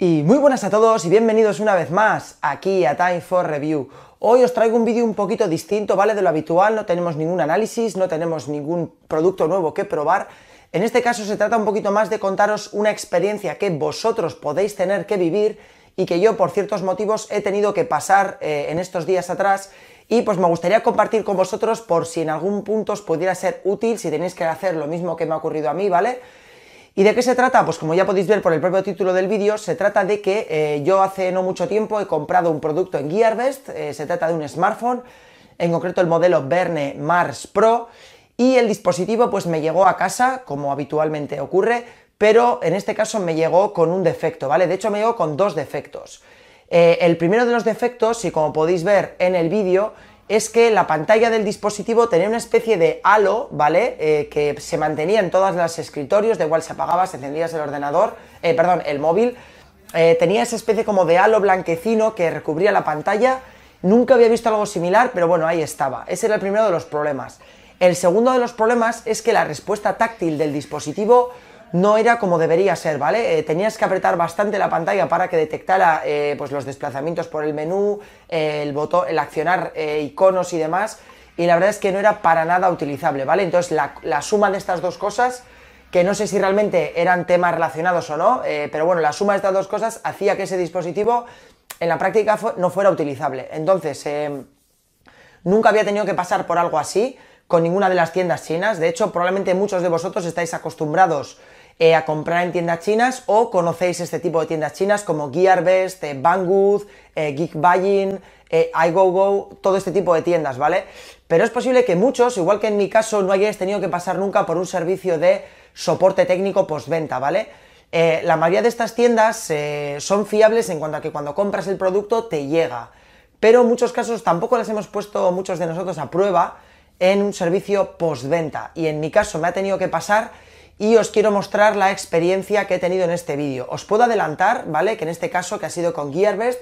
Y muy buenas a todos y bienvenidos una vez más aquí a Time for Review. Hoy os traigo un vídeo un poquito distinto, ¿vale? De lo habitual, no tenemos ningún análisis, no tenemos ningún producto nuevo que probar. En este caso se trata un poquito más de contaros una experiencia que vosotros podéis tener que vivir y que yo por ciertos motivos he tenido que pasar eh, en estos días atrás y pues me gustaría compartir con vosotros por si en algún punto os pudiera ser útil, si tenéis que hacer lo mismo que me ha ocurrido a mí, ¿vale? ¿Y de qué se trata? Pues como ya podéis ver por el propio título del vídeo, se trata de que eh, yo hace no mucho tiempo he comprado un producto en Gearbest, eh, se trata de un smartphone, en concreto el modelo Verne Mars Pro, y el dispositivo pues me llegó a casa, como habitualmente ocurre, pero en este caso me llegó con un defecto, ¿vale? De hecho me llegó con dos defectos. Eh, el primero de los defectos, y como podéis ver en el vídeo, es que la pantalla del dispositivo tenía una especie de halo, ¿vale? Eh, que se mantenía en todos los escritorios, de igual se apagaba, se encendías el ordenador, eh, perdón, el móvil. Eh, tenía esa especie como de halo blanquecino que recubría la pantalla. Nunca había visto algo similar, pero bueno, ahí estaba. Ese era el primero de los problemas. El segundo de los problemas es que la respuesta táctil del dispositivo no era como debería ser, ¿vale? Eh, tenías que apretar bastante la pantalla para que detectara eh, pues los desplazamientos por el menú, eh, el botón, el accionar iconos y demás, y la verdad es que no era para nada utilizable, ¿vale? Entonces la, suma de estas dos cosas, que no sé si realmente eran temas relacionados o no, pero bueno, la suma de estas dos cosas hacía que ese dispositivo en la práctica no fuera utilizable. Entonces, nunca había tenido que pasar por algo así con ninguna de las tiendas chinas, de hecho probablemente muchos de vosotros estáis acostumbrados eh, a comprar en tiendas chinas o conocéis este tipo de tiendas chinas como Gearbest, eh, Banggood, eh, Geekbuying, iGoGo, todo este tipo de tiendas, ¿vale? Pero es posible que muchos, igual que en mi caso, no hayáis tenido que pasar nunca por un servicio de soporte técnico postventa, ¿vale? la mayoría de estas tiendas son fiables en cuanto a que cuando compras el producto te llega pero en muchos casos tampoco las hemos puesto muchos de nosotros a prueba en un servicio postventa. Y en mi caso me ha tenido que pasar y os quiero mostrar la experiencia que he tenido en este vídeo. Os puedo adelantar, ¿vale? Que en este caso, que ha sido con Gearbest,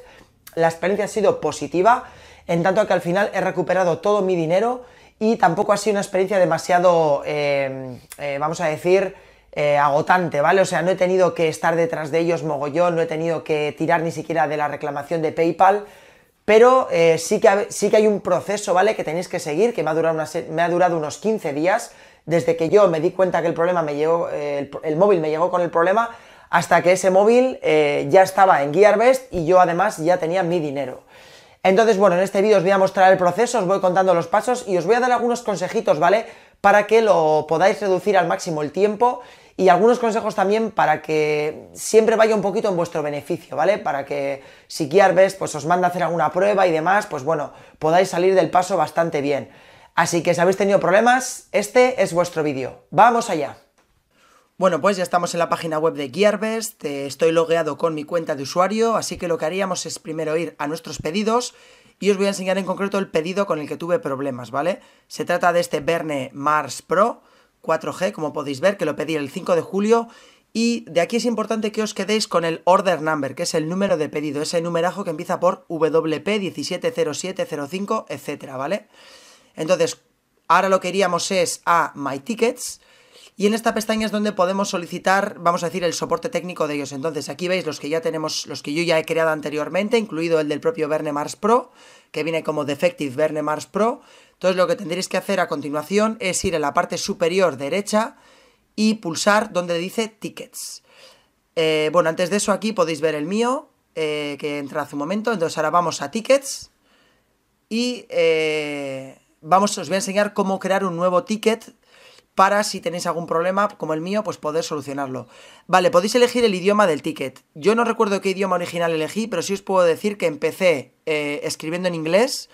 la experiencia ha sido positiva, en tanto que al final he recuperado todo mi dinero y tampoco ha sido una experiencia demasiado, eh, eh, vamos a decir, eh, agotante, ¿vale? O sea, no he tenido que estar detrás de ellos mogollón, no he tenido que tirar ni siquiera de la reclamación de PayPal, pero sí, que, sí que hay un proceso, ¿vale? Que tenéis que seguir, que me ha durado, me ha durado unos 15 días, desde que yo me di cuenta que el problema me llegó, eh, el, móvil me llegó con el problema, hasta que ese móvil eh, ya estaba en GearBest y yo además ya tenía mi dinero. Entonces, bueno, en este vídeo os voy a mostrar el proceso, os voy contando los pasos y os voy a dar algunos consejitos, ¿vale? Para que lo podáis reducir al máximo el tiempo y algunos consejos también para que siempre vaya un poquito en vuestro beneficio, ¿vale? Para que si GearBest pues os manda a hacer alguna prueba y demás, pues bueno, podáis salir del paso bastante bien. Así que si habéis tenido problemas, este es vuestro vídeo. ¡Vamos allá! Bueno, pues ya estamos en la página web de Gearbest, eh, estoy logueado con mi cuenta de usuario, así que lo que haríamos es primero ir a nuestros pedidos y os voy a enseñar en concreto el pedido con el que tuve problemas, ¿vale? Se trata de este Verne Mars Pro 4G, como podéis ver, que lo pedí el 5 de julio y de aquí es importante que os quedéis con el order number, que es el número de pedido, ese numerajo que empieza por WP170705, etcétera, ¿vale? vale entonces, ahora lo que iríamos es a My Tickets. Y en esta pestaña es donde podemos solicitar, vamos a decir, el soporte técnico de ellos. Entonces, aquí veis los que ya tenemos, los que yo ya he creado anteriormente, incluido el del propio Verne Mars Pro, que viene como Defective Verne Mars Pro. Entonces, lo que tendréis que hacer a continuación es ir a la parte superior derecha y pulsar donde dice Tickets. Eh, bueno, antes de eso aquí podéis ver el mío, eh, que entra hace un momento. Entonces, ahora vamos a Tickets y... Eh, vamos, os voy a enseñar cómo crear un nuevo ticket para si tenéis algún problema como el mío, pues poder solucionarlo. Vale, podéis elegir el idioma del ticket. Yo no recuerdo qué idioma original elegí, pero sí os puedo decir que empecé eh, escribiendo en inglés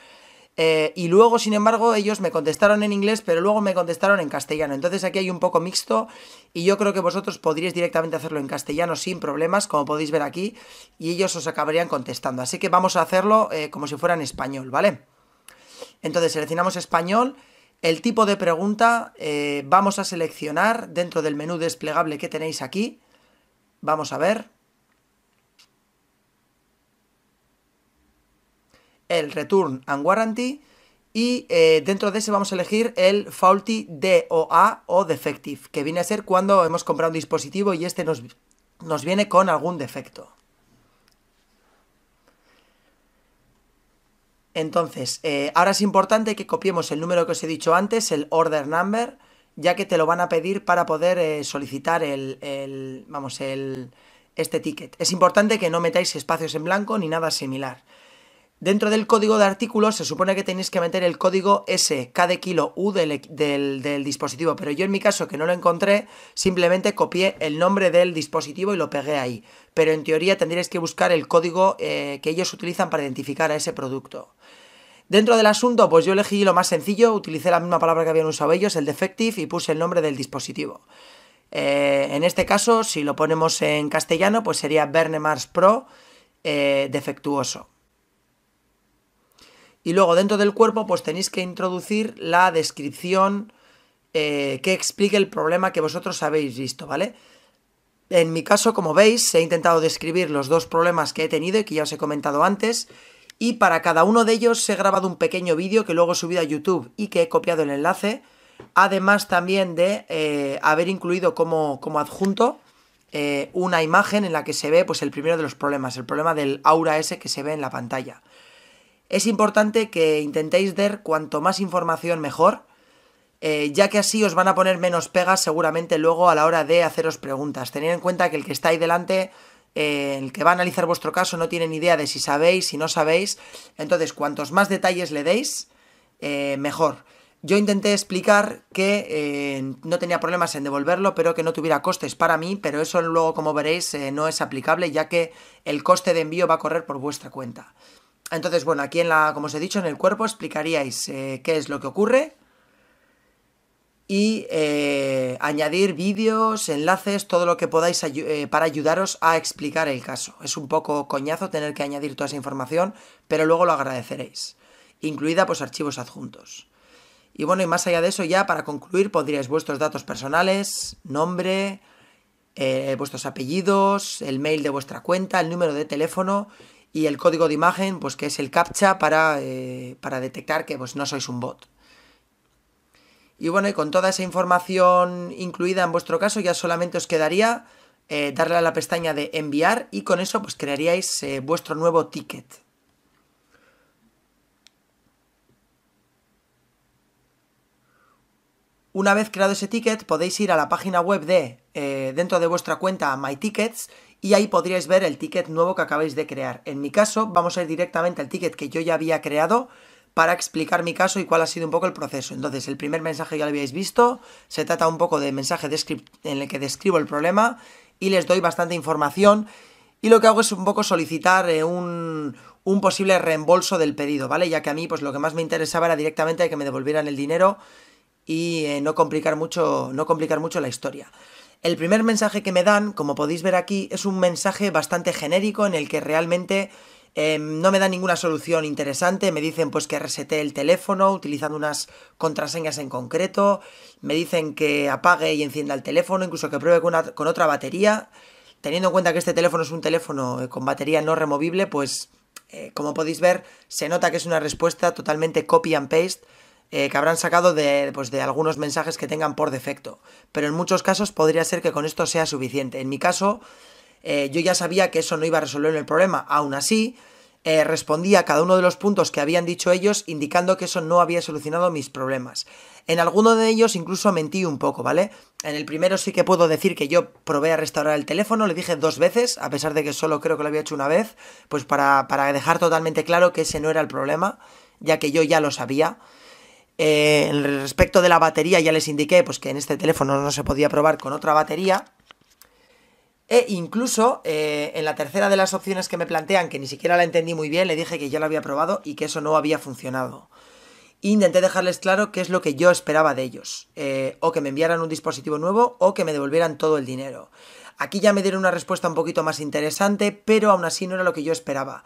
eh, y luego, sin embargo, ellos me contestaron en inglés, pero luego me contestaron en castellano. Entonces aquí hay un poco mixto y yo creo que vosotros podríais directamente hacerlo en castellano sin problemas, como podéis ver aquí, y ellos os acabarían contestando. Así que vamos a hacerlo eh, como si fuera en español, ¿vale? Entonces seleccionamos español, el tipo de pregunta eh, vamos a seleccionar dentro del menú desplegable que tenéis aquí. Vamos a ver. El Return and Warranty. Y eh, dentro de ese vamos a elegir el faulty DOA o defective, que viene a ser cuando hemos comprado un dispositivo y este nos viene con algún defecto. Entonces, eh, ahora es importante que copiemos el número que os he dicho antes, el order number, ya que te lo van a pedir para poder eh, solicitar el, vamos, el, este ticket. Es importante que no metáis espacios en blanco ni nada similar. Dentro del código de artículos se supone que tenéis que meter el código S, K kilo, U del, dispositivo, pero yo en mi caso que no lo encontré, simplemente copié el nombre del dispositivo y lo pegué ahí. Pero en teoría tendréis que buscar el código eh, que ellos utilizan para identificar a ese producto. Dentro del asunto, pues yo elegí lo más sencillo, utilicé la misma palabra que habían usado ellos, el defective, y puse el nombre del dispositivo. Eh, en este caso, si lo ponemos en castellano, pues sería Bernemars Pro eh, defectuoso. Y luego dentro del cuerpo pues tenéis que introducir la descripción eh, que explique el problema que vosotros habéis visto, ¿vale? En mi caso, como veis, he intentado describir los dos problemas que he tenido y que ya os he comentado antes. Y para cada uno de ellos he grabado un pequeño vídeo que luego he subido a YouTube y que he copiado el enlace. Además también de eh, haber incluido como, como adjunto eh, una imagen en la que se ve pues, el primero de los problemas, el problema del aura ese que se ve en la pantalla es importante que intentéis ver cuanto más información mejor, eh, ya que así os van a poner menos pegas seguramente luego a la hora de haceros preguntas. Tened en cuenta que el que está ahí delante, eh, el que va a analizar vuestro caso, no tiene ni idea de si sabéis, si no sabéis. Entonces, cuantos más detalles le deis, eh, mejor. Yo intenté explicar que no tenía problemas en devolverlo, pero que no tuviera costes para mí, pero eso luego, como veréis, no es aplicable, ya que el coste de envío va a correr por vuestra cuenta. Entonces, bueno, aquí en la, como os he dicho, en el cuerpo explicaríais eh, qué es lo que ocurre y eh, añadir vídeos, enlaces, todo lo que podáis eh, para ayudaros a explicar el caso. Es un poco coñazo tener que añadir toda esa información, pero luego lo agradeceréis, incluida pues archivos adjuntos. Y bueno, y más allá de eso, ya para concluir podríais vuestros datos personales, nombre, vuestros apellidos, el mail de vuestra cuenta, el número de teléfono y el código de imagen, pues que es el captcha para, eh, para detectar que pues, no sois un bot. Y bueno, y con toda esa información incluida en vuestro caso, ya solamente os quedaría eh, darle a la pestaña de enviar y con eso pues crearíais eh, vuestro nuevo ticket. Una vez creado ese ticket, podéis ir a la página web de, dentro de vuestra cuenta My Tickets y ahí podríais ver el ticket nuevo que acabáis de crear. En mi caso, vamos a ir directamente al ticket que yo ya había creado para explicar mi caso y cuál ha sido un poco el proceso. Entonces, el primer mensaje ya lo habíais visto, se trata un poco de mensaje de script en el que describo el problema y les doy bastante información y lo que hago es un poco solicitar eh, un, posible reembolso del pedido, ¿vale? Ya que a mí pues lo que más me interesaba era directamente que me devolvieran el dinero y eh, no, complicar mucho, no complicar mucho la historia. El primer mensaje que me dan, como podéis ver aquí, es un mensaje bastante genérico en el que realmente em, no me da ninguna solución interesante, me dicen pues que resete el teléfono utilizando unas contraseñas en concreto, me dicen que apague y encienda el teléfono, incluso que pruebe con, otra batería. Teniendo en cuenta que este teléfono es un teléfono eh, con batería no removible, pues eh, como podéis ver se nota que es una respuesta totalmente copy and paste eh, que habrán sacado de, pues, de algunos mensajes que tengan por defecto. Pero en muchos casos podría ser que con esto sea suficiente. En mi caso, eh, yo ya sabía que eso no iba a resolver el problema. Aún así, eh, respondí respondía a cada uno de los puntos que habían dicho ellos, indicando que eso no había solucionado mis problemas. En alguno de ellos incluso mentí un poco, ¿vale? En el primero sí que puedo decir que yo probé a restaurar el teléfono, le dije dos veces, a pesar de que solo creo que lo había hecho una vez, pues para, para dejar totalmente claro que ese no era el problema, ya que yo ya lo sabía. Eh, respecto de la batería ya les indiqué pues, que en este teléfono no se podía probar con otra batería. E incluso eh, en la tercera de las opciones que me plantean, que ni siquiera la entendí muy bien, le dije que ya la había probado y que eso no había funcionado. Intenté dejarles claro qué es lo que yo esperaba de ellos. Eh, o que me enviaran un dispositivo nuevo o que me devolvieran todo el dinero. Aquí ya me dieron una respuesta un poquito más interesante, pero aún así no era lo que yo esperaba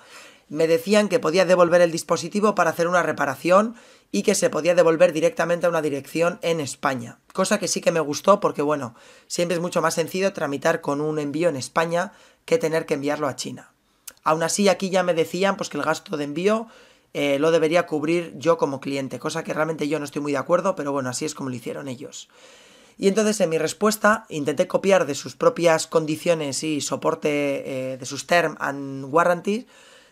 me decían que podía devolver el dispositivo para hacer una reparación y que se podía devolver directamente a una dirección en España. Cosa que sí que me gustó porque, bueno, siempre es mucho más sencillo tramitar con un envío en España que tener que enviarlo a China. Aún así, aquí ya me decían pues, que el gasto de envío eh, lo debería cubrir yo como cliente, cosa que realmente yo no estoy muy de acuerdo, pero bueno, así es como lo hicieron ellos. Y entonces en mi respuesta intenté copiar de sus propias condiciones y soporte eh, de sus term and warranties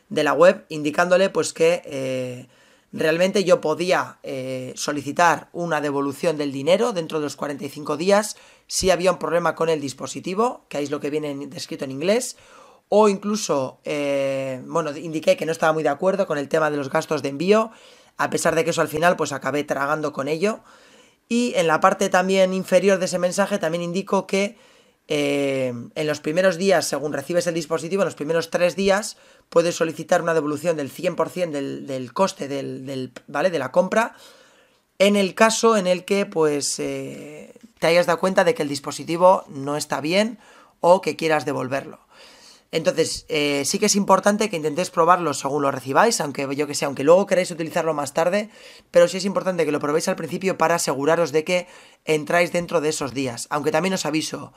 de la web indicándole pues que eh, realmente yo podía eh, solicitar una devolución del dinero dentro de los 45 días si había un problema con el dispositivo, que es lo que viene descrito en inglés, o incluso, eh, bueno, indiqué que no estaba muy de acuerdo con el tema de los gastos de envío, a pesar de que eso al final pues acabé tragando con ello. Y en la parte también inferior de ese mensaje también indico que eh, en los primeros días, según recibes el dispositivo, en los primeros tres días puedes solicitar una devolución del 100% del, coste del, ¿vale? de la compra en el caso en el que pues eh, te hayas dado cuenta de que el dispositivo no está bien o que quieras devolverlo. Entonces, eh, sí que es importante que intentéis probarlo según lo recibáis, aunque yo que sé, aunque luego queráis utilizarlo más tarde, pero sí es importante que lo probéis al principio para aseguraros de que entráis dentro de esos días. Aunque también os aviso,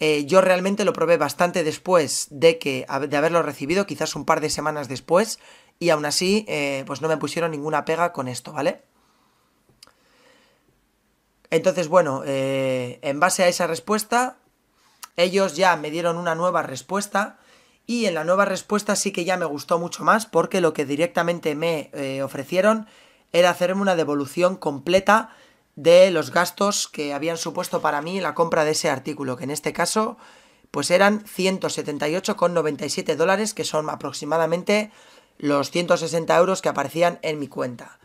eh, yo realmente lo probé bastante después de, que, de haberlo recibido, quizás un par de semanas después, y aún así, eh, pues no me pusieron ninguna pega con esto, ¿vale? Entonces, bueno, eh, en base a esa respuesta, ellos ya me dieron una nueva respuesta. Y en la nueva respuesta sí que ya me gustó mucho más porque lo que directamente me ofrecieron era hacerme una devolución completa de los gastos que habían supuesto para mí la compra de ese artículo, que en este caso pues eran 178,97 dólares, que son aproximadamente los 160 euros que aparecían en mi cuenta.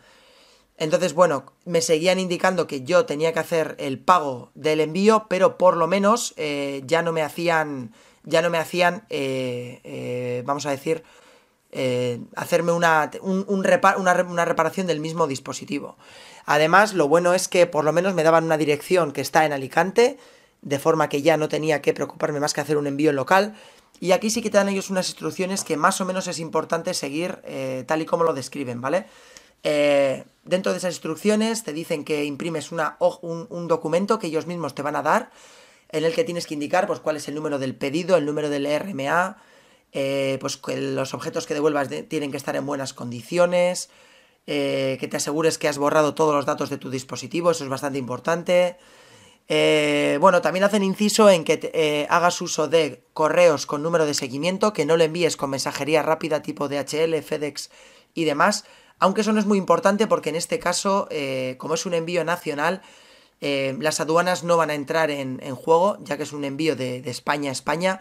Entonces, bueno, me seguían indicando que yo tenía que hacer el pago del envío, pero por lo menos eh, ya no me hacían, ya no me hacían, eh, eh, vamos a decir, hacerme un, una reparación del mismo dispositivo. Además, lo bueno es que por lo menos me daban una dirección que está en Alicante, de forma que ya no tenía que preocuparme más que hacer un envío local. Y aquí sí que te dan ellos unas instrucciones que más o menos es importante seguir eh, tal y como lo describen, ¿vale? Eh, dentro de esas instrucciones te dicen que imprimes una, un, documento que ellos mismos te van a dar, en el que tienes que indicar pues, cuál es el número del pedido, el número del RMA, eh, pues los objetos que devuelvas tienen que estar en buenas condiciones, eh, que te asegures que has borrado todos los datos de tu dispositivo, eso es bastante importante. Eh, bueno, también hacen inciso en que eh, hagas uso de correos con número de seguimiento, que no le envíes con mensajería rápida tipo DHL, FedEx y demás, aunque eso no es muy importante porque en este caso, como es un envío nacional, las aduanas no van a entrar en, juego, ya que es un envío de España a España,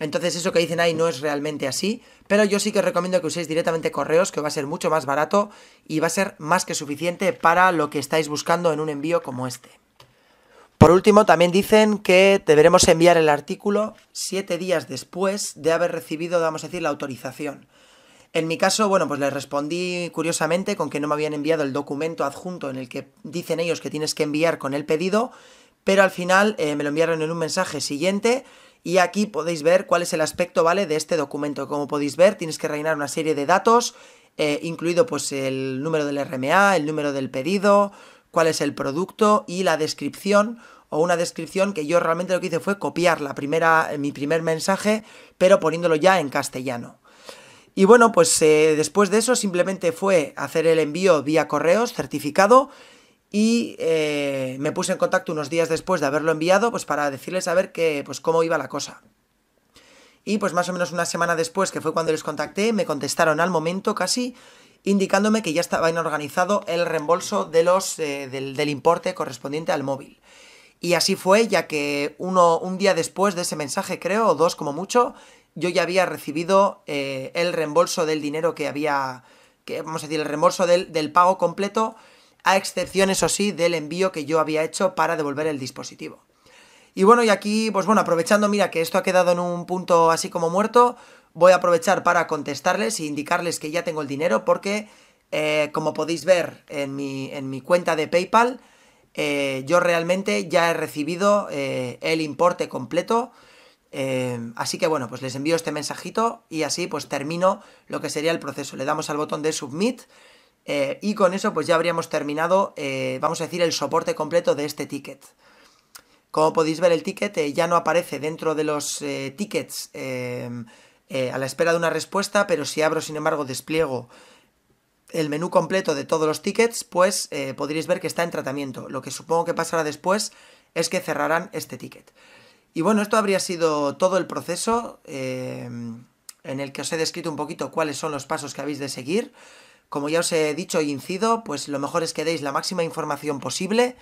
entonces eso que dicen ahí no es realmente así, pero yo sí que recomiendo que uséis directamente correos, que va a ser mucho más barato y va a ser más que suficiente para lo que estáis buscando en un envío como este. Por último, también dicen que deberemos enviar el artículo siete días después de haber recibido, vamos a decir, la autorización. En mi caso, bueno, pues les respondí curiosamente con que no me habían enviado el documento adjunto en el que dicen ellos que tienes que enviar con el pedido, pero al final eh, me lo enviaron en un mensaje siguiente y aquí podéis ver cuál es el aspecto, ¿vale? De este documento. Como podéis ver, tienes que rellenar una serie de datos, eh, incluido pues el número del RMA, el número del pedido, cuál es el producto y la descripción o una descripción que yo realmente lo que hice fue copiar la primera, eh, mi primer mensaje, pero poniéndolo ya en castellano. Y bueno, pues eh, después de eso simplemente fue hacer el envío vía correos certificado y eh, me puse en contacto unos días después de haberlo enviado pues para decirles a ver que, pues, cómo iba la cosa. Y pues más o menos una semana después, que fue cuando les contacté, me contestaron al momento casi indicándome que ya estaba inorganizado el reembolso de los, eh, del, importe correspondiente al móvil. Y así fue, ya que uno, un día después de ese mensaje, creo, o dos como mucho, yo ya había recibido eh, el reembolso del dinero que había, que, vamos a decir, el reembolso del, del pago completo a excepción, eso sí, del envío que yo había hecho para devolver el dispositivo. Y bueno, y aquí, pues bueno, aprovechando, mira que esto ha quedado en un punto así como muerto, voy a aprovechar para contestarles e indicarles que ya tengo el dinero porque, eh, como podéis ver en mi, en mi cuenta de PayPal, eh, yo realmente ya he recibido eh, el importe completo. así que bueno, pues les envío este mensajito y así pues termino lo que sería el proceso. Le damos al botón de Submit eh, y con eso pues ya habríamos terminado, eh, vamos a decir, el soporte completo de este ticket. Como podéis ver, el ticket eh, ya no aparece dentro de los tickets a la espera de una respuesta, pero si abro, sin embargo, despliego el menú completo de todos los tickets, pues podréis ver que está en tratamiento. Lo que supongo que pasará después es que cerrarán este ticket. Y bueno, esto habría sido todo el proceso en el que os he descrito un poquito cuáles son los pasos que habéis de seguir. Como ya os he dicho y incido, pues lo mejor es que deis la máxima información posible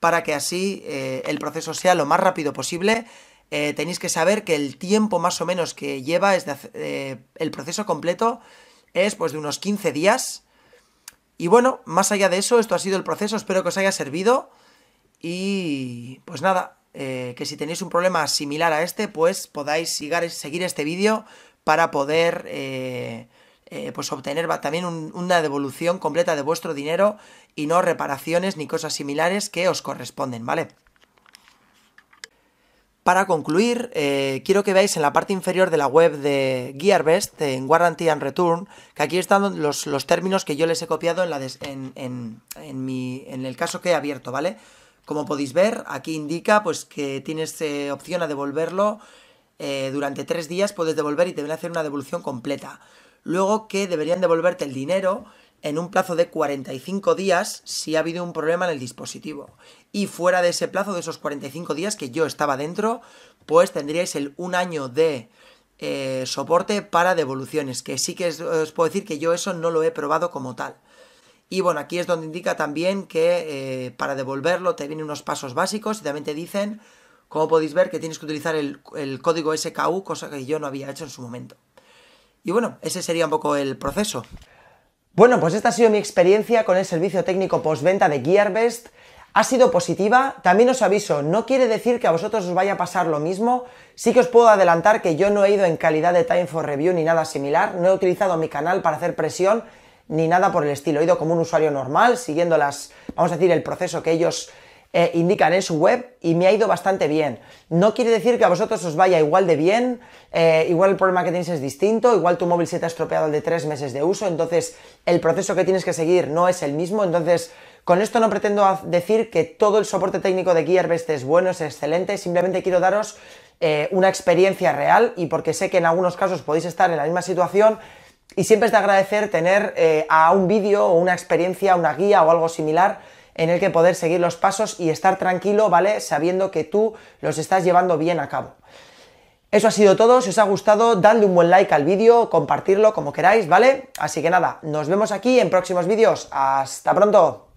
para que así eh, el proceso sea lo más rápido posible. Eh, tenéis que saber que el tiempo más o menos que lleva eh, el proceso completo es pues de unos 15 días. Y bueno, más allá de eso, esto ha sido el proceso, espero que os haya servido. Y pues nada, que si tenéis un problema similar a este, pues podáis seguir este vídeo para poder eh, pues obtener también una devolución completa de vuestro dinero y no reparaciones ni cosas similares que os corresponden, ¿vale? Para concluir, eh, quiero que veáis en la parte inferior de la web de GearBest, en Guarantee and Return, que aquí están los, términos que yo les he copiado en, en, el caso que he abierto, ¿vale? Como podéis ver, aquí indica pues, que tienes eh, opción a devolverlo durante tres días, puedes devolver y te van a hacer una devolución completa luego que deberían devolverte el dinero en un plazo de 45 días si ha habido un problema en el dispositivo. Y fuera de ese plazo de esos 45 días que yo estaba dentro, pues tendríais el un año de eh, soporte para devoluciones, que sí que os puedo decir que yo eso no lo he probado como tal. Y bueno, aquí es donde indica también que eh, para devolverlo te vienen unos pasos básicos y también te dicen, como podéis ver, que tienes que utilizar el, el código SKU, cosa que yo no había hecho en su momento. Y bueno, ese sería un poco el proceso. Bueno, pues esta ha sido mi experiencia con el servicio técnico postventa de Gearbest. Ha sido positiva, también os aviso, no quiere decir que a vosotros os vaya a pasar lo mismo, sí que os puedo adelantar que yo no he ido en calidad de Time for Review ni nada similar, no he utilizado mi canal para hacer presión ni nada por el estilo, he ido como un usuario normal, siguiendo las, vamos a decir, el proceso que ellos eh, indican en su web y me ha ido bastante bien. No quiere decir que a vosotros os vaya igual de bien, eh, igual el problema que tenéis es distinto, igual tu móvil se te ha estropeado al de tres meses de uso, entonces el proceso que tienes que seguir no es el mismo, entonces con esto no pretendo decir que todo el soporte técnico de Gearbest es bueno, es excelente, simplemente quiero daros eh, una experiencia real y porque sé que en algunos casos podéis estar en la misma situación, y siempre es de agradecer tener a un vídeo o una experiencia, una guía o algo similar en el que poder seguir los pasos y estar tranquilo, ¿vale? Sabiendo que tú los estás llevando bien a cabo. Eso ha sido todo, si os ha gustado, dadle un buen like al vídeo, compartirlo como queráis, ¿vale? Así que nada, nos vemos aquí en próximos vídeos. Hasta pronto.